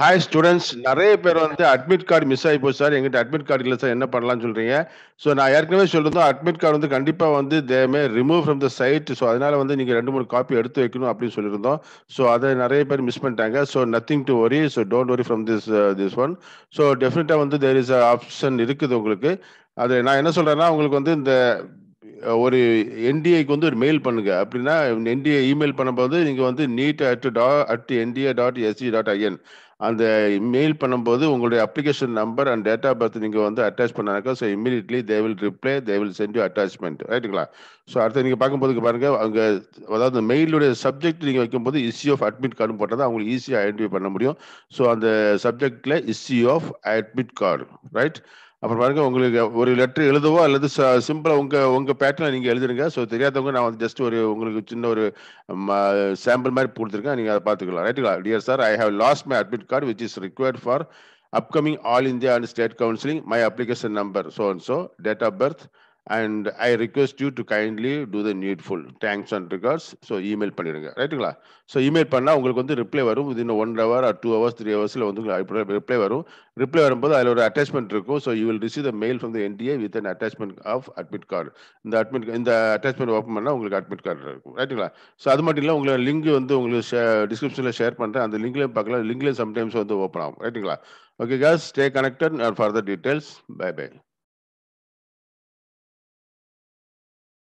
hi students நிறைய பேர் வந்து அட்மிட் கார்டு மிஸ் ஆகி போச்சு சார் எங்கிட்ட அட்மிட் கார்டு இல்லை சார் என்ன பண்ணலாம்னு சொல்கிறீங்க ஸோ நான் ஏற்கனவே சொல்லியிருந்தோம் அட்மிட் கார்டு வந்து கண்டிப்பாக வந்து they may remove from the side so அதனால் வந்து நீங்கள் ரெண்டு மூணு காப்பி எடுத்து வைக்கணும் அப்படின்னு சொல்லியிருந்தோம் ஸோ அதை நிறைய பேர் மிஸ் பண்ணிட்டாங்க so nothing to worry so don't worry from this this one so டெஃபினட்டாக வந்து தேர் இஸ் ஆப்ஷன் இருக்குது உங்களுக்கு அது நான் என்ன சொல்கிறேன்னா உங்களுக்கு வந்து இந்த ஒரு என்டிஏக்கு வந்து ஒரு மெயில் பண்ணுங்க அப்படின்னா என்டிஏ இமெயில் பண்ணும்போது நீங்கள் வந்து நீட் அட் டா at NTA dot SC dot IN அந்த மெயில் பண்ணும்போது உங்களுடைய application number and date of birth நீங்கள் வந்து அட்டாச் பண்ணாக்கா so immediately they will reply they will send you attachment ரைட்டுங்களா ஸோ அடுத்து நீங்கள் பார்க்கும்போது பாருங்கள் அங்கே அதாவது மெயிலுடைய சப்ஜெக்ட் நீங்கள் வைக்கும்போது இஸ்யூ ஆஃப் அட்மிட் கார்டு போட்டால் தான் அவங்களுக்கு ஈஸியாக ஐடென்டிஃபை பண்ண முடியும் ஸோ அந்த சப்ஜெக்டில் issue of admit card right அப்புறம் பாருங்க உங்களுக்கு ஒரு லெட்டர் எழுதவோ அல்லது சிம்பிளாக உங்கள் உங்கள் பேட்டில் நீங்கள் எழுதுருங்க ஸோ தெரியாதவங்க நான் வந்து ஜஸ்ட் ஒரு உங்களுக்கு சின்ன ஒரு சாம்பிள் மாதிரி கொடுத்துருக்கேன் நீங்கள் அதை பார்த்துக்கலாம் ரைட்டுங்களா dear sir I have lost my admit card which is required for upcoming All India and State Counseling, my application number, so and so, date of birth, and I request you to kindly do the needful thanks and regards so email பண்ணிடுங்க ரைட்டுங்களா so email பண்ணால் உங்களுக்கு வந்து reply வரும் within one hour or two hours three ஹவர்ஸில் வந்து reply வரும் reply வரும்போது அதில் ஒரு அட்டாச்மெண்ட் இருக்கும் so you will receive the mail from the NTA with an attachment of admit card இந்த அட்மிட் இந்த அட்டாச்மெண்ட் ஓப்பன் பண்ணால் உங்களுக்கு அட்மிட் கார்டு இருக்கும் ரைட்டுங்களா ஸோ அது மட்டும் இல்லை உங்களுக்கு லிங்க் வந்து உங்களுக்கு ஷே டிஸ்கிரிப்ஷனில் ஷேர் பண்ணுறேன் அந்த லிங்க்லேயும் பார்க்கலாம் லிங்க்லேயும் சம்டைம்ஸ் வந்து ஓப்பன் ஆகும் ரைட்டுங்களா okay guys stay connected for the details bye by